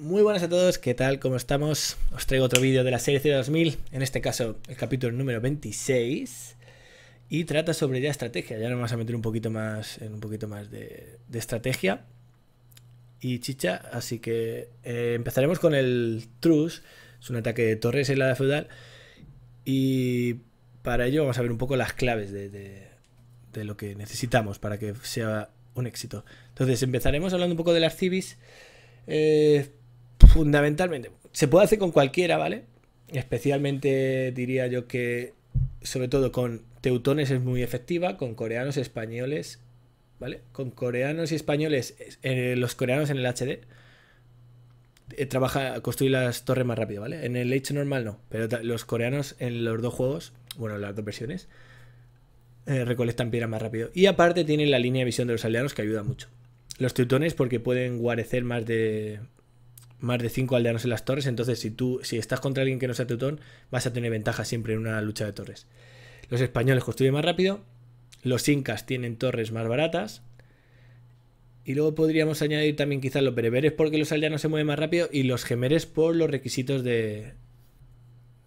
Muy buenas a todos, ¿qué tal? ¿Cómo estamos? Os traigo otro vídeo de la serie 0-2000 en este caso el capítulo número 26 y trata sobre ya estrategia, ya nos vamos a meter un poquito más en un poquito más de, estrategia y chicha, así que eh, empezaremos con el Truce, es un ataque de torres en la feudal y para ello vamos a ver un poco las claves de, de, lo que necesitamos para que sea un éxito. Entonces empezaremos hablando un poco de las civis. Eh, fundamentalmente, se puede hacer con cualquiera, ¿vale? Especialmente diría yo que, sobre todo con teutones es muy efectiva, con coreanos, españoles, ¿vale? Con coreanos y españoles, en los coreanos en el HD, eh, trabaja, construir las torres más rápido, ¿vale? En el H normal no, pero los coreanos en los dos juegos, bueno, las dos versiones, eh, recolectan piedra más rápido. Y aparte tienen la línea de visión de los aldeanos que ayuda mucho. Los teutones porque pueden guarecer más de más de 5 aldeanos en las torres, entonces si tú si estás contra alguien que no sea teutón, vas a tener ventaja siempre en una lucha de torres. Los españoles construyen más rápido, los incas tienen torres más baratas, y luego podríamos añadir también quizás los bereberes porque los aldeanos se mueven más rápido y los gemeres por los requisitos de,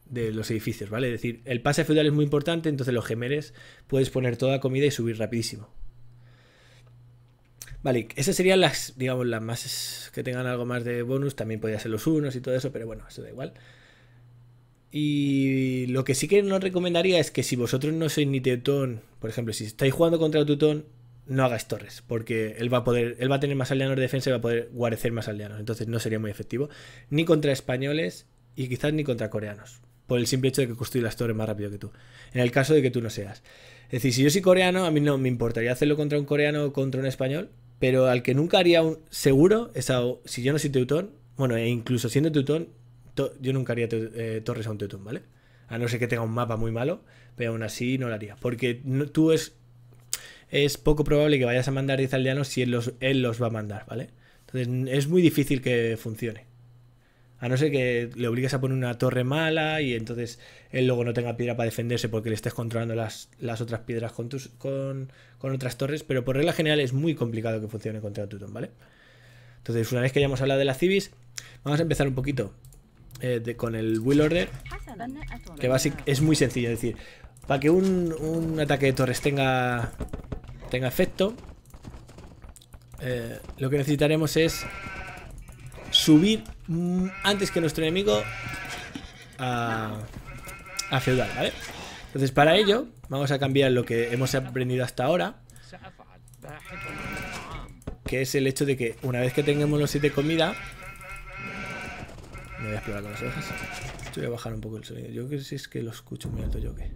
de los edificios, ¿vale? Es decir, el pase feudal es muy importante, entonces los gemeres puedes poner toda comida y subir rapidísimo. Vale, esas serían las, digamos, las más que tengan algo más de bonus. También podría ser los unos y todo eso, pero bueno, eso da igual. Y lo que sí que no recomendaría es que si vosotros no sois ni Teutón, por ejemplo, si estáis jugando contra Teutón, no hagáis torres, porque él va a poder, él va a tener más aldeanos de defensa y va a poder guarecer más aldeanos, entonces no sería muy efectivo, ni contra españoles y quizás ni contra coreanos, por el simple hecho de que construye las torres más rápido que tú, en el caso de que tú no seas. Es decir, si yo soy coreano, a mí no me importaría hacerlo contra un coreano o contra un español, pero al que nunca haría un seguro, es si yo no soy teutón, bueno, e incluso siendo teutón, yo nunca haría eh, torres a un teutón, ¿vale? A no ser que tenga un mapa muy malo, pero aún así no lo haría. Porque tú es, es poco probable que vayas a mandar 10 aldeanos si los, él los va a mandar, ¿vale? Entonces es muy difícil que funcione. A no ser que le obligues a poner una torre mala y entonces él luego no tenga piedra para defenderse porque le estés controlando las, las otras piedras con, tus, con, otras torres. Pero por regla general es muy complicado que funcione contra Tuton, ¿vale? Entonces, una vez que hayamos hablado de las civis, vamos a empezar un poquito eh, con el Will Order. Que básicamente es muy sencillo, es decir, para que un, ataque de torres tenga, tenga efecto, eh, lo que necesitaremos es subir Mm, antes que nuestro enemigo a, a ¿vale? Entonces para ello vamos a cambiar lo que hemos aprendido hasta ahora, que es el hecho de que una vez que tengamos los 7 comida, me voy a explorar con las hojas, voy a bajar un poco el sonido, yo creo que si es que lo escucho muy alto yo que...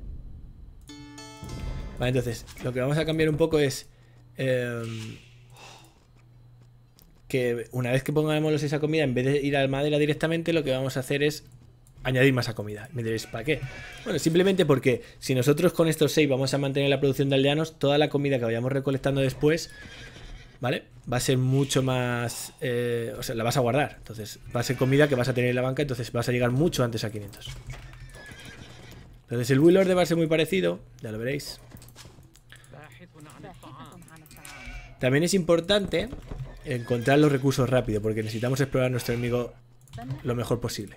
Vale, entonces lo que vamos a cambiar un poco es... Eh, que una vez que pongamos esa comida, en vez de ir al madera directamente, lo que vamos a hacer es añadir más a comida. Me diréis, ¿para qué? Bueno, simplemente porque si nosotros con estos 6 vamos a mantener la producción de aldeanos, toda la comida que vayamos recolectando después, ¿vale? Va a ser mucho más... Eh, o sea, la vas a guardar. Entonces, va a ser comida que vas a tener en la banca, entonces vas a llegar mucho antes a 500. Entonces, el Will Order va a ser muy parecido, ya lo veréis. También es importante encontrar los recursos rápido, porque necesitamos explorar a nuestro enemigo lo mejor posible.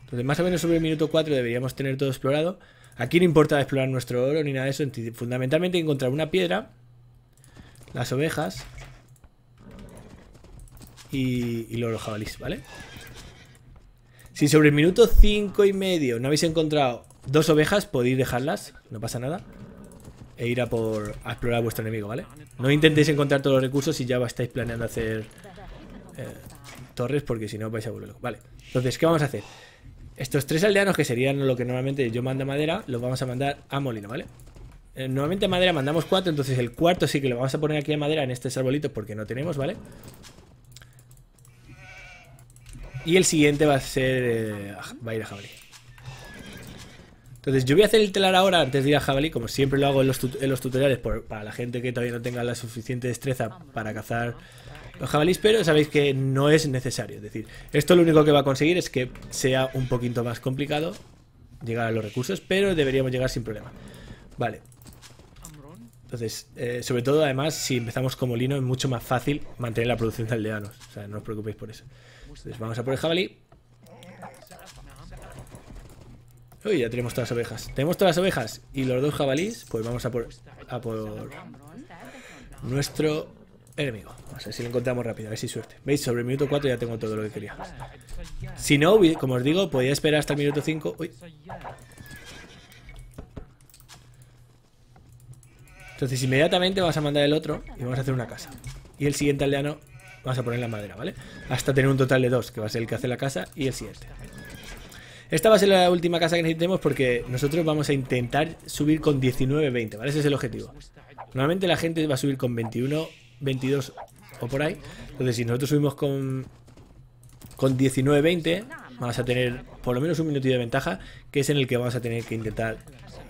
Entonces, más o menos sobre el minuto 4 deberíamos tener todo explorado. Aquí no importa explorar nuestro oro ni nada de eso. Fundamentalmente encontrar una piedra, las ovejas y, los jabalís, ¿vale? Si sobre el minuto 5 y medio no habéis encontrado dos ovejas, podéis dejarlas, no pasa nada e ir a, por, explorar a vuestro enemigo, ¿vale? No intentéis encontrar todos los recursos si ya estáis planeando hacer eh, torres, porque si no vais a volverlo. Vale, entonces, ¿qué vamos a hacer? Estos tres aldeanos, que serían lo que normalmente yo mando madera, los vamos a mandar a molino, ¿vale? Eh, normalmente madera mandamos cuatro, entonces el cuarto sí que lo vamos a poner aquí a madera en estos arbolitos porque no tenemos, ¿vale? Y el siguiente va a ser... Eh, va a ir a jabalí. Entonces, yo voy a hacer el telar ahora antes de ir a jabalí, como siempre lo hago en los, tutoriales para la gente que todavía no tenga la suficiente destreza para cazar los jabalíes, pero sabéis que no es necesario. Es decir, esto lo único que va a conseguir es que sea un poquito más complicado llegar a los recursos, pero deberíamos llegar sin problema. Vale. Entonces, eh, sobre todo, además, si empezamos como lino, es mucho más fácil mantener la producción de aldeanos. O sea, no os preocupéis por eso. Entonces, vamos a por el jabalí. Uy, ya tenemos todas las ovejas. Tenemos todas las ovejas y los dos jabalís, pues vamos a por, a nuestro enemigo. Vamos a ver si lo encontramos rápido, a ver si suerte. ¿Veis? Sobre el minuto 4 ya tengo todo lo que quería. Si no, como os digo, podía esperar hasta el minuto 5. Uy. Entonces inmediatamente vas a mandar el otro y vamos a hacer una casa. Y el siguiente aldeano vamos a poner la madera, ¿vale? Hasta tener un total de dos, que va a ser el que hace la casa y el siguiente. Esta va a ser la última casa que necesitemos porque nosotros vamos a intentar subir con 19, 20, ¿vale? Ese es el objetivo. Normalmente la gente va a subir con 21, 22 o por ahí. Entonces, si nosotros subimos con, con 19, 20, vamos a tener por lo menos un minutito de ventaja, que es en el que vamos a tener que intentar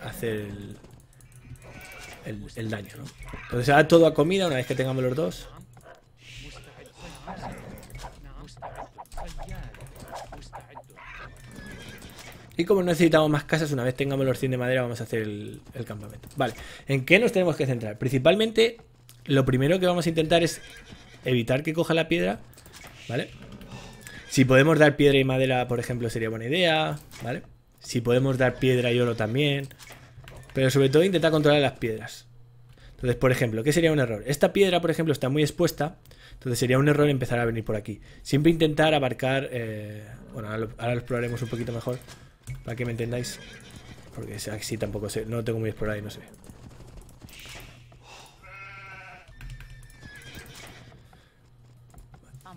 hacer el, el, daño, ¿no? Entonces, va todo a comida una vez que tengamos los dos. Y como no necesitamos más casas, una vez tengamos los 100 de madera vamos a hacer el, campamento. Vale, ¿en qué nos tenemos que centrar? Principalmente, lo primero que vamos a intentar es evitar que coja la piedra, ¿vale? Si podemos dar piedra y madera, por ejemplo, sería buena idea, ¿vale? Si podemos dar piedra y oro también. Pero sobre todo intentar controlar las piedras. Entonces, por ejemplo, ¿qué sería un error? Esta piedra, por ejemplo, está muy expuesta. Entonces sería un error empezar a venir por aquí. Siempre intentar abarcar... Eh, bueno, ahora lo exploraremos un poquito mejor. Para que me entendáis. Porque si tampoco sé. No tengo muy explorado y no sé.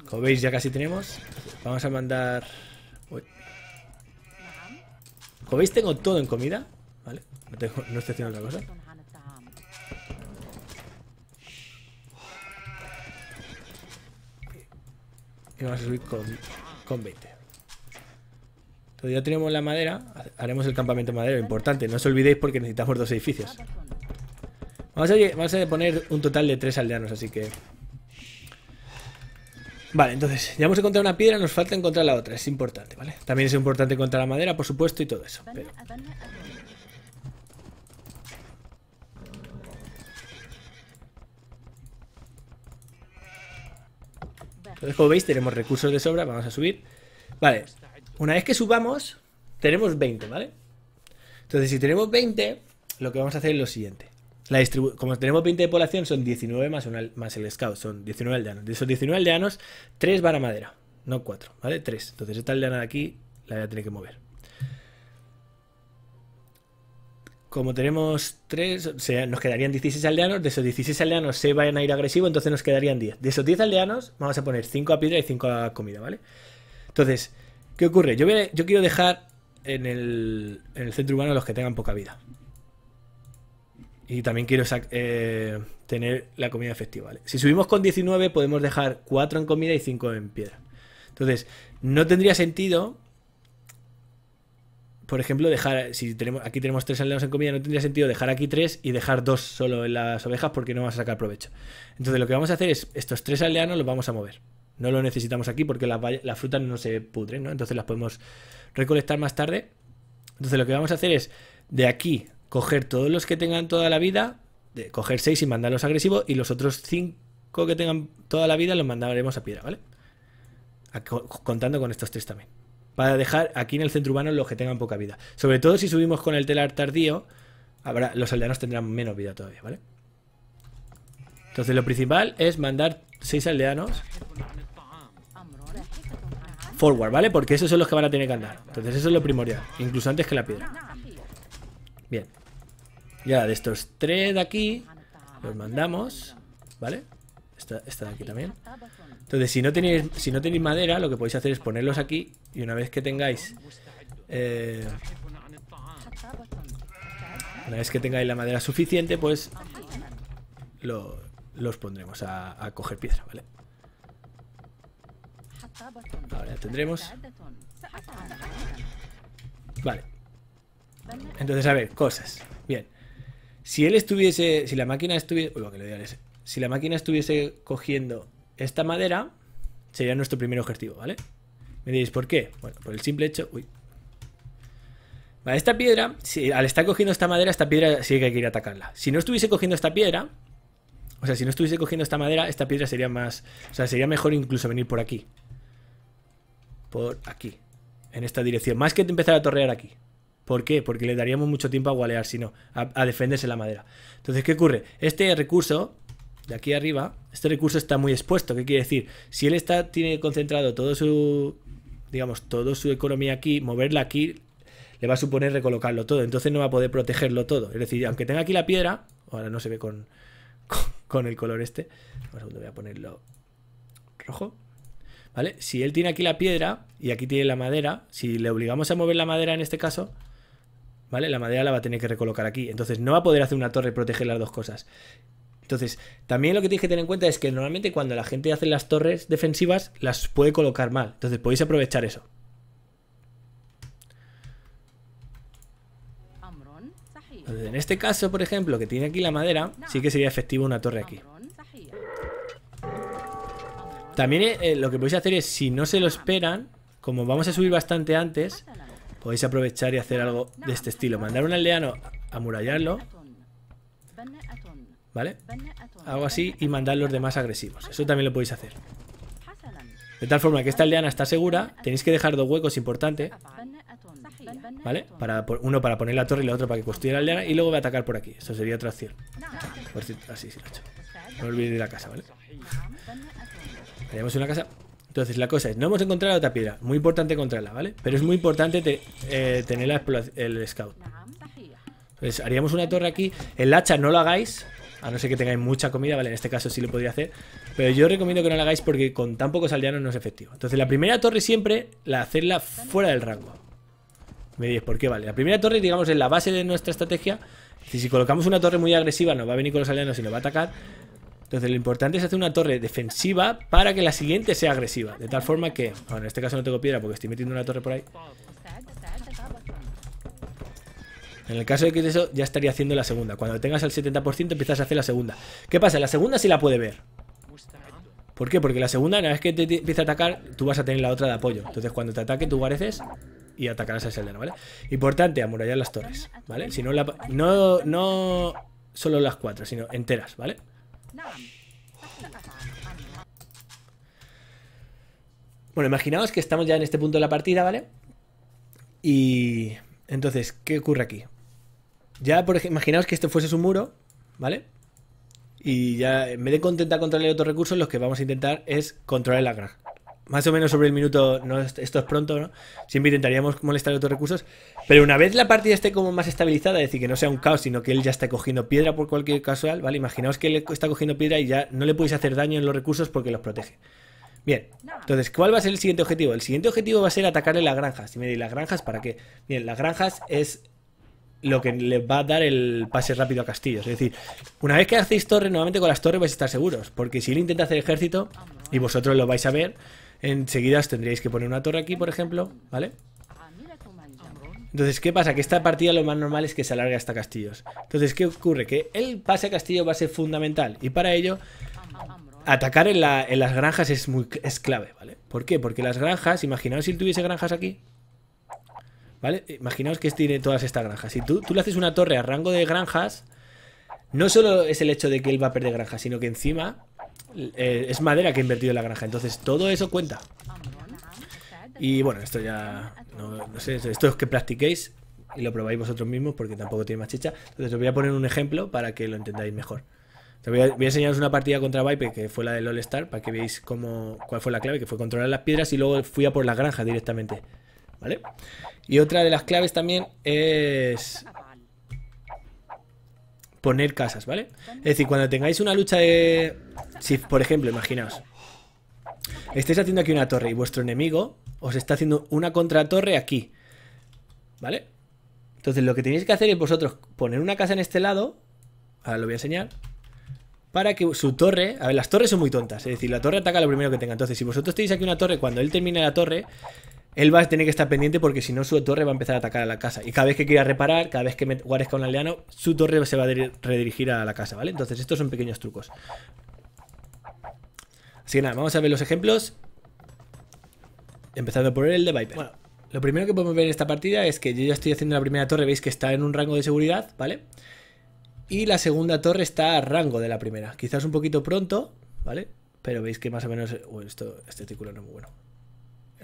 Como veis, ya casi tenemos. Vamos a mandar... Uy. Como veis, tengo todo en comida. Vale. No, estoy haciendo otra cosa. Y vamos a subir con, con 20 ya tenemos la madera, haremos el campamento madero, importante. No os olvidéis porque necesitamos dos edificios. Vamos a, poner un total de tres aldeanos, así que... Vale, entonces, ya hemos encontrado una piedra, nos falta encontrar la otra, es importante, ¿vale? También es importante encontrar la madera, por supuesto, y todo eso. Entonces, como veis, tenemos recursos de sobra, vamos a subir. Vale, una vez que subamos, tenemos 20, ¿vale? Entonces, si tenemos 20, lo que vamos a hacer es lo siguiente. La como tenemos 20 de población, son 19 más, más el scout, son 19 aldeanos. De esos 19 aldeanos, 3 van a madera, no 4, ¿vale? 3. Entonces, esta aldeana de aquí la voy a tener que mover. Como tenemos 3, o sea, nos quedarían 16 aldeanos. De esos 16 aldeanos se van a ir agresivo, entonces nos quedarían 10. De esos 10 aldeanos, vamos a poner 5 a piedra y 5 a comida, ¿vale? Entonces, ¿Qué ocurre? Yo, yo quiero dejar en el, centro urbano los que tengan poca vida. Y también quiero eh, tener la comida efectiva. Si subimos con 19 podemos dejar 4 en comida y 5 en piedra. Entonces, no tendría sentido, por ejemplo, dejar, si tenemos, aquí tenemos 3 aldeanos en comida, no tendría sentido dejar aquí 3 y dejar 2 solo en las ovejas porque no vamos a sacar provecho. Entonces, lo que vamos a hacer es, estos 3 aldeanos los vamos a mover no lo necesitamos aquí porque las, frutas no se pudren, ¿no? Entonces las podemos recolectar más tarde. Entonces lo que vamos a hacer es de aquí coger todos los que tengan toda la vida, de coger seis y mandarlos agresivos y los otros cinco que tengan toda la vida los mandaremos a piedra, ¿vale? contando con estos tres también. Para dejar aquí en el centro urbano los que tengan poca vida. Sobre todo si subimos con el telar tardío, habrá, los aldeanos tendrán menos vida todavía, ¿vale? Entonces lo principal es mandar seis aldeanos forward, ¿vale? Porque esos son los que van a tener que andar. Entonces eso es lo primordial, incluso antes que la piedra. Bien. Ya de estos tres de aquí, los mandamos, ¿vale? Esta, de aquí también. Entonces, si no, tenéis, si no tenéis madera, lo que podéis hacer es ponerlos aquí y una vez que tengáis... Eh, una vez que tengáis la madera suficiente, pues los pondremos a coger piedra, ¿vale? Ahora tendremos. Vale. Entonces, a ver, cosas. Bien. Si él estuviese. Si la máquina estuviese. Uy, que le ese. Si la máquina estuviese cogiendo esta madera, sería nuestro primer objetivo, ¿vale? Me diréis, ¿por qué? Bueno, por el simple hecho. Uy. Vale, esta piedra, si, al estar cogiendo esta madera, esta piedra sí que hay que ir a atacarla. Si no estuviese cogiendo esta piedra, o sea, si no estuviese cogiendo esta madera, esta piedra sería más. O sea, sería mejor incluso venir por aquí por aquí, en esta dirección. Más que empezar a torrear aquí. ¿Por qué? Porque le daríamos mucho tiempo a gualear, si no, a, defenderse la madera. Entonces, ¿qué ocurre? Este recurso, de aquí arriba, este recurso está muy expuesto. ¿Qué quiere decir? Si él está, tiene concentrado todo su, digamos, toda su economía aquí, moverla aquí, le va a suponer recolocarlo todo. Entonces no va a poder protegerlo todo. Es decir, aunque tenga aquí la piedra, ahora no se ve con, con, el color este. Un voy a ponerlo rojo. ¿vale? Si él tiene aquí la piedra y aquí tiene la madera, si le obligamos a mover la madera en este caso, ¿vale? La madera la va a tener que recolocar aquí. Entonces no va a poder hacer una torre y proteger las dos cosas. Entonces, también lo que tienes que tener en cuenta es que normalmente cuando la gente hace las torres defensivas, las puede colocar mal. Entonces podéis aprovechar eso. en este caso, por ejemplo, que tiene aquí la madera, sí que sería efectivo una torre aquí. También eh, lo que podéis hacer es, si no se lo esperan, como vamos a subir bastante antes, podéis aprovechar y hacer algo de este estilo. Mandar un aldeano a murallarlo ¿Vale? Algo así y mandar los demás agresivos. Eso también lo podéis hacer. De tal forma que esta aldeana está segura, tenéis que dejar dos huecos importantes. ¿Vale? Para, uno para poner la torre y la otra para que construya la aldeana y luego voy a atacar por aquí. Eso sería otra acción. Por cierto, así ah, se lo hecho. No olvidéis la casa, ¿vale? haríamos una casa. Entonces, la cosa es, no hemos encontrado otra piedra. Muy importante encontrarla, ¿vale? Pero es muy importante eh, tener el scout. Entonces, haríamos una torre aquí. El hacha no lo hagáis, a no ser que tengáis mucha comida, ¿vale? En este caso sí lo podría hacer. Pero yo recomiendo que no lo hagáis porque con tan pocos aldeanos no es efectivo. Entonces, la primera torre siempre la hacerla fuera del rango. Me diréis, ¿por qué? Vale, la primera torre, digamos, es la base de nuestra estrategia. Si, si colocamos una torre muy agresiva, nos va a venir con los aldeanos y nos va a atacar. Entonces lo importante es hacer una torre defensiva para que la siguiente sea agresiva. De tal forma que... Bueno, en este caso no tengo piedra porque estoy metiendo una torre por ahí. En el caso de que eso ya estaría haciendo la segunda. Cuando tengas el 70% empiezas a hacer la segunda. ¿Qué pasa? La segunda sí la puede ver. ¿Por qué? Porque la segunda, una vez que te, empieza a atacar, tú vas a tener la otra de apoyo. Entonces, cuando te ataque, tú guareces y atacarás a Seldena, ¿vale? Importante, amurallar las torres, ¿vale? Si no, la, no, no solo las cuatro, sino enteras, ¿vale? Bueno, imaginaos que estamos ya en este punto de la partida, ¿vale? Y entonces, ¿qué ocurre aquí? Ya, por ejemplo, imaginaos que este fuese un muro, ¿vale? Y ya, en vez de intentar controlar otros recursos, lo que vamos a intentar es controlar el agra más o menos sobre el minuto, no, esto es pronto, ¿no? Siempre intentaríamos molestar otros recursos. Pero una vez la partida esté como más estabilizada, es decir, que no sea un caos, sino que él ya está cogiendo piedra por cualquier casual, ¿vale? Imaginaos que él está cogiendo piedra y ya no le podéis hacer daño en los recursos porque los protege. Bien, entonces, ¿cuál va a ser el siguiente objetivo? El siguiente objetivo va a ser atacarle las granjas. Y me diréis, ¿las granjas para qué? Bien, las granjas es lo que le va a dar el pase rápido a Castillo. Es decir, una vez que hacéis torre Nuevamente con las torres vais a estar seguros, porque si él intenta hacer ejército, y vosotros lo vais a ver, Enseguida os tendríais que poner una torre aquí, por ejemplo, ¿vale? Ah, Entonces, ¿qué pasa? Que esta partida lo más normal es que se alargue hasta castillos. Entonces, ¿qué ocurre? Que el pase a castillo va a ser fundamental. Y para ello, atacar en, las granjas es, muy, clave, ¿vale? ¿Por qué? Porque las granjas, imaginaos si tuviese granjas aquí. ¿Vale? Imaginaos que tiene todas estas granjas. Si tú, tú le haces una torre a rango de granjas, no solo es el hecho de que él va a perder granjas, sino que encima eh, es madera que he invertido en la granja, entonces todo eso cuenta. Y bueno, esto ya, no, sé, esto es que practiquéis y lo probáis vosotros mismos porque tampoco tiene más chicha. Entonces os voy a poner un ejemplo para que lo entendáis mejor. voy a, enseñaros una partida contra Viper que fue la del All Star para que veáis cómo, cuál fue la clave, que fue controlar las piedras y luego fui a por la granja directamente. ¿Vale? Y otra de las claves también es poner casas, ¿vale? Es decir, cuando tengáis una lucha de... Si, por ejemplo, imaginaos, estáis haciendo aquí una torre y vuestro enemigo os está haciendo una contratorre aquí, ¿vale? Entonces lo que tenéis que hacer es vosotros poner una casa en este lado, ahora lo voy a enseñar, para que su torre, a ver, las torres son muy tontas, es decir, la torre ataca lo primero que tenga, entonces si vosotros tenéis aquí una torre, cuando él termine la torre, él va a tener que estar pendiente porque si no su torre va a empezar a atacar a la casa. Y cada vez que quiera reparar, cada vez que me guarezca un aldeano, su torre se va a redirigir a la casa, ¿vale? Entonces estos son pequeños trucos. Así que nada, vamos a ver los ejemplos. Empezando por el de Viper. Bueno, lo primero que podemos ver en esta partida es que yo ya estoy haciendo la primera torre, veis que está en un rango de seguridad, ¿vale? Y la segunda torre está a rango de la primera. Quizás un poquito pronto, ¿vale? Pero veis que más o menos... Uy, esto, este artículo no es muy bueno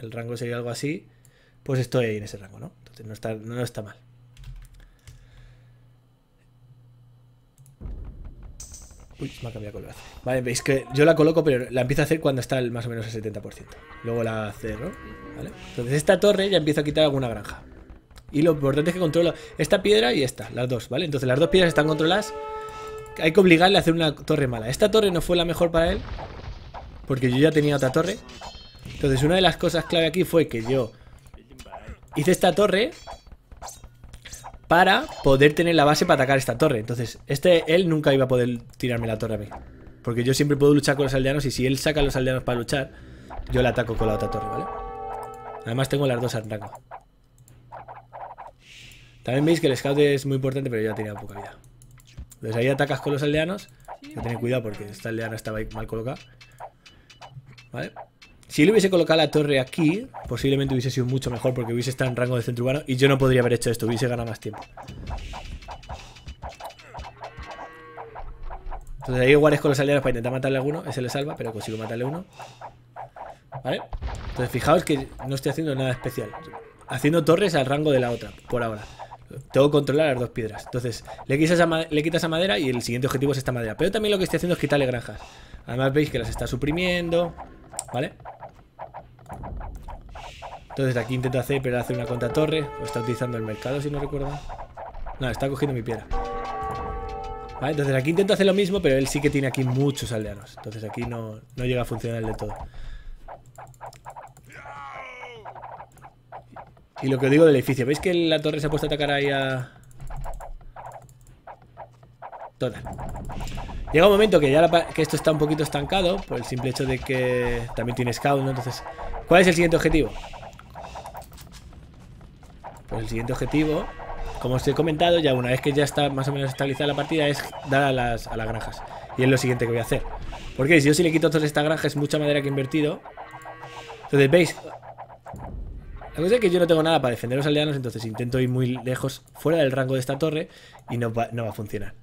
el rango sería algo así, pues estoy ahí en ese rango, ¿no? Entonces no está, mal. Uy, me ha cambiado color. Vale, veis que yo la coloco, pero la empiezo a hacer cuando está el, más o menos el 70%. Luego la cerro, ¿vale? Entonces esta torre ya empieza a quitar alguna granja. Y lo importante es que controlo esta piedra y esta, las dos, ¿vale? Entonces las dos piedras están controladas. Hay que obligarle a hacer una torre mala. Esta torre no fue la mejor para él, porque yo ya tenía otra torre. Entonces, una de las cosas clave aquí fue que yo hice esta torre para poder tener la base para atacar esta torre. Entonces, este él nunca iba a poder tirarme la torre a mí. Porque yo siempre puedo luchar con los aldeanos y si él saca a los aldeanos para luchar, yo la ataco con la otra torre, ¿vale? Además tengo las dos al También veis que el scout es muy importante, pero yo ya tenía poca vida. Entonces ahí atacas con los aldeanos. Tened cuidado porque esta aldeana estaba mal colocada. ¿Vale? Si él hubiese colocado la torre aquí, posiblemente hubiese sido mucho mejor porque hubiese estado en rango de centro urbano y yo no podría haber hecho esto, hubiese ganado más tiempo. Entonces ahí es con los aliados para intentar matarle a alguno, ese le salva, pero consigo matarle a uno. ¿Vale? Entonces fijaos que no estoy haciendo nada especial. Haciendo torres al rango de la otra, por ahora. Tengo que controlar las dos piedras. Entonces, le quitas, a le quitas a madera y el siguiente objetivo es esta madera. Pero también lo que estoy haciendo es quitarle granjas. Además veis que las está suprimiendo. ¿Vale? Entonces aquí intenta hacer, pero hace una torre O está utilizando el mercado, si no recuerdo. No, está cogiendo mi piedra. Vale, entonces aquí intento hacer lo mismo, pero él sí que tiene aquí muchos aldeanos. Entonces aquí no, llega a funcionar de todo. Y lo que os digo del edificio. ¿Veis que la torre se ha puesto a atacar ahí a... Total. Llega un momento que ya que esto está un poquito estancado por el simple hecho de que también tiene scout, ¿no? Entonces, ¿cuál es el siguiente objetivo? Pues el siguiente objetivo, como os he comentado, ya una vez que ya está más o menos estabilizada la partida, es dar a las, granjas. Y es lo siguiente que voy a hacer. Porque si yo si le quito todas estas granjas, mucha madera que he invertido. Entonces, ¿veis? La cosa es que yo no tengo nada para defender a los aldeanos, entonces intento ir muy lejos, fuera del rango de esta torre, y no va, a funcionar.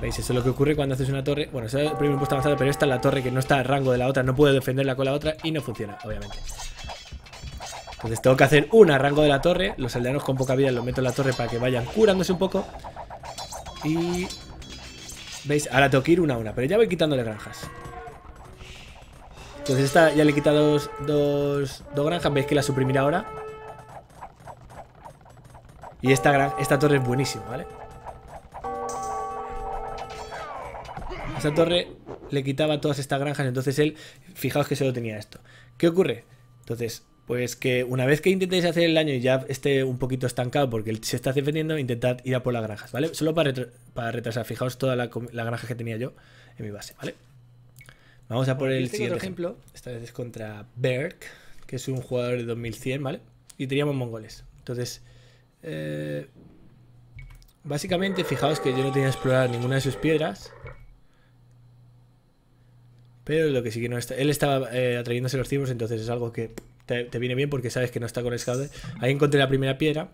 ¿Veis? Eso es lo que ocurre cuando haces una torre. Bueno, ese es el primer puesto avanzado, pero esta es la torre que no está al rango de la otra, no puedo defenderla con la otra y no funciona, obviamente. Entonces tengo que hacer un arranco de la torre. Los aldeanos con poca vida los meto en la torre para que vayan curándose un poco. Y... ¿Veis? Ahora tengo que ir una a una, pero ya voy quitándole granjas. Entonces esta ya le he quitado dos, dos, granjas. ¿Veis que la suprimirá ahora? Y esta, esta torre es buenísima, ¿vale? Esta torre le quitaba todas estas granjas, entonces él, fijaos que solo tenía esto. ¿Qué ocurre? Entonces, pues que una vez que intentéis hacer el daño y ya esté un poquito estancado porque se está defendiendo, intentad ir a por las granjas, ¿vale? Solo para, retrasar. Fijaos toda la, granja que tenía yo en mi base, ¿vale? Vamos a por el siguiente ejemplo. Esta vez es contra Berk, que es un jugador de 2100, ¿vale? Y teníamos mongoles. Entonces, eh, básicamente, fijaos que yo no tenía explorar ninguna de sus piedras. Pero lo que sí que no está... Él estaba eh, atrayéndose los cibos, entonces es algo que te, viene bien porque sabes que no está con conectado. Ahí encontré la primera piedra.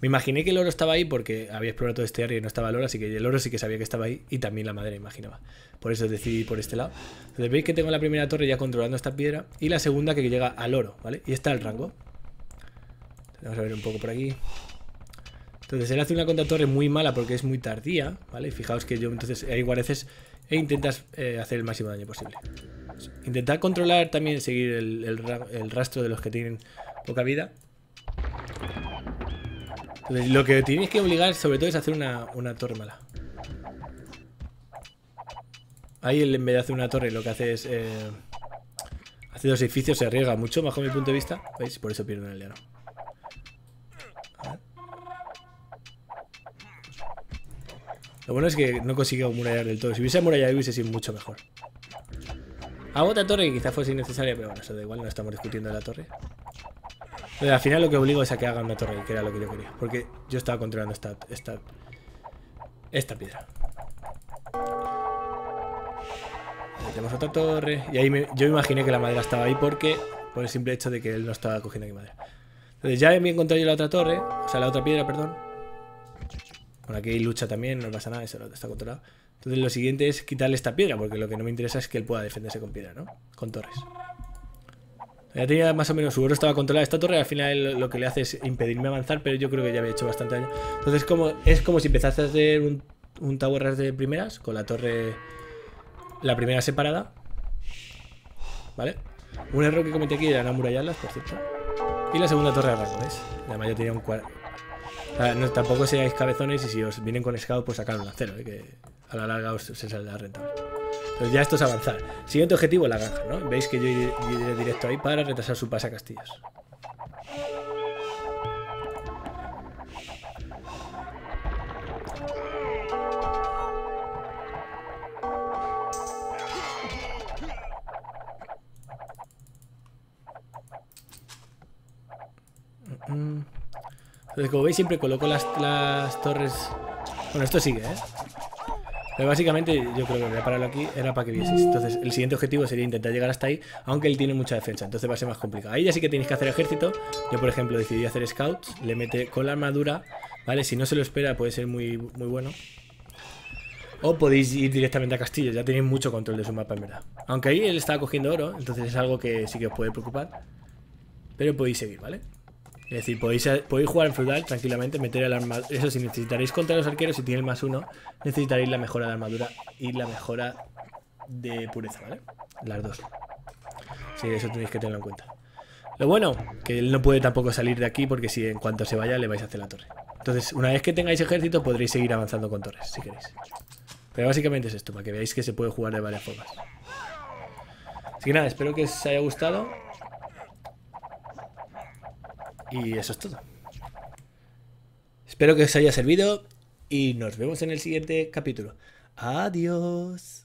Me imaginé que el oro estaba ahí porque había explorado todo este área y no estaba el oro, así que el oro sí que sabía que estaba ahí y también la madera, imaginaba. Por eso decidí por este lado. Entonces veis que tengo la primera torre ya controlando esta piedra y la segunda que llega al oro, ¿vale? Y está el rango. Vamos a ver un poco por aquí. Entonces él hace una contra torre muy mala porque es muy tardía, ¿vale? Fijaos que yo entonces ahí guareces e eh, intentas eh, hacer el máximo daño posible. Intentar controlar también seguir el, rastro de los que tienen poca vida. lo que tienes que obligar sobre todo es hacer una, torre mala. Ahí en vez de hacer una torre lo que hace es... Eh, hace dos edificios, se arriesga mucho bajo mi punto de vista. ¿Veis? Por eso pierden el llano. Lo bueno es que no consigue amurallar del todo. Si hubiese amurallado hubiese sido mucho mejor. Hago otra torre que quizás fuese innecesaria, pero bueno, eso da igual, no estamos discutiendo la torre. Pero al final lo que obligo es a que hagan una torre, que era lo que yo quería. Porque yo estaba controlando esta, esta, esta piedra. Metemos otra torre. Y ahí yo imaginé que la madera estaba ahí porque por el simple hecho de que él no estaba cogiendo aquí madera. Entonces ya me encontré yo la otra torre, o sea, la otra piedra, perdón. Bueno, aquí hay lucha también, no pasa nada, eso está controlado. Entonces lo siguiente es quitarle esta piedra, porque lo que no me interesa es que él pueda defenderse con piedra, ¿no? Con torres. Ya tenía más o menos su oro, estaba controlada esta torre, al final lo que le hace es impedirme avanzar, pero yo creo que ya había hecho bastante daño. Entonces como, es como si empezase a hacer un, un Tower Rush de primeras, con la torre, la primera separada. ¿Vale? Un error que cometí aquí era no amurallarlas, por cierto. Y la segunda torre de rango, ¿ves? Además ya tenía un, no, tampoco seáis cabezones y si os vienen con scout, pues sacar un cero que a la larga os se saldrá rentable. Entonces ya esto es avanzar. Siguiente objetivo, la granja, ¿no? Veis que yo iré directo ahí para retrasar su pase a castillos Entonces, como veis, siempre coloco las, torres... Bueno, esto sigue, ¿eh? Pero básicamente, yo creo que voy a pararlo aquí, era para que vieseis. Entonces, el siguiente objetivo sería intentar llegar hasta ahí, aunque él tiene mucha defensa, entonces va a ser más complicado. Ahí ya sí que tenéis que hacer ejército. Yo, por ejemplo, decidí hacer scouts, le mete con la armadura, ¿vale? Si no se lo espera, puede ser muy, muy bueno. O podéis ir directamente a Castillo, ya tenéis mucho control de su mapa, en verdad. Aunque ahí él está cogiendo oro, entonces es algo que sí que os puede preocupar. Pero podéis seguir, ¿vale? Es decir, podéis, jugar en feudal tranquilamente, meter el armadura. Eso si necesitaréis contra los arqueros si tiene más uno. Necesitaréis la mejora de armadura y la mejora de pureza, ¿vale? Las dos. Sí, eso tenéis que tenerlo en cuenta. Lo bueno, que él no puede tampoco salir de aquí porque si en cuanto se vaya le vais a hacer la torre. Entonces, una vez que tengáis ejército podréis seguir avanzando con torres, si queréis. Pero básicamente es esto, para que veáis que se puede jugar de varias formas. Así que nada, espero que os haya gustado. Y eso es todo. Espero que os haya servido y nos vemos en el siguiente capítulo. Adiós.